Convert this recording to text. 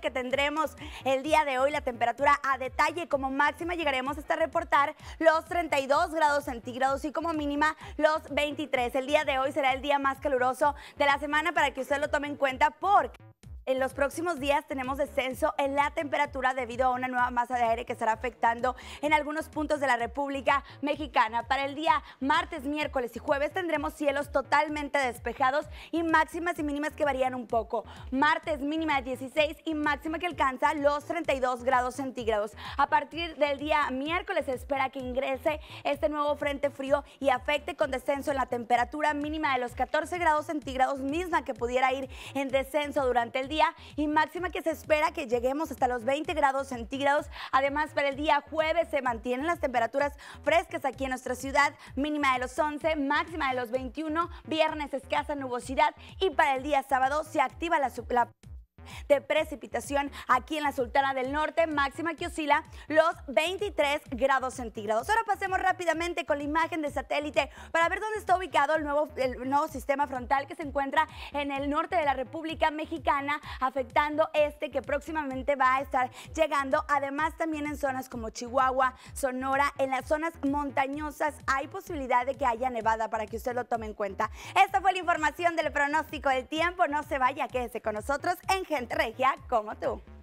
que tendremos el día de hoy, la temperatura a detalle. Como máxima llegaremos hasta reportar los 32 grados centígrados y como mínima los 23. El día de hoy será el día más caluroso de la semana para que usted lo tome en cuenta porque... En los próximos días tenemos descenso en la temperatura debido a una nueva masa de aire que estará afectando en algunos puntos de la República Mexicana. Para el día martes, miércoles y jueves tendremos cielos totalmente despejados y máximas y mínimas que varían un poco. Martes mínima de 16 y máxima que alcanza los 32 grados centígrados. A partir del día miércoles se espera que ingrese este nuevo frente frío y afecte con descenso en la temperatura mínima de los 14 grados centígrados, misma que pudiera ir en descenso durante el día y máxima que se espera que lleguemos hasta los 20 grados centígrados. Además, para el día jueves se mantienen las temperaturas frescas aquí en nuestra ciudad, mínima de los 11, máxima de los 21, viernes escasa nubosidad y para el día sábado se activa la... la de precipitación aquí en la Sultana del Norte, máxima que oscila los 23 grados centígrados. Ahora pasemos rápidamente con la imagen de satélite para ver dónde está ubicado el nuevo, el nuevo sistema frontal que se encuentra en el norte de la República Mexicana, afectando este que próximamente va a estar llegando. Además, también en zonas como Chihuahua, Sonora, en las zonas montañosas hay posibilidad de que haya nevada para que usted lo tome en cuenta. Esta fue la información del pronóstico del tiempo. No se vaya, quédese con nosotros en general regia como tú.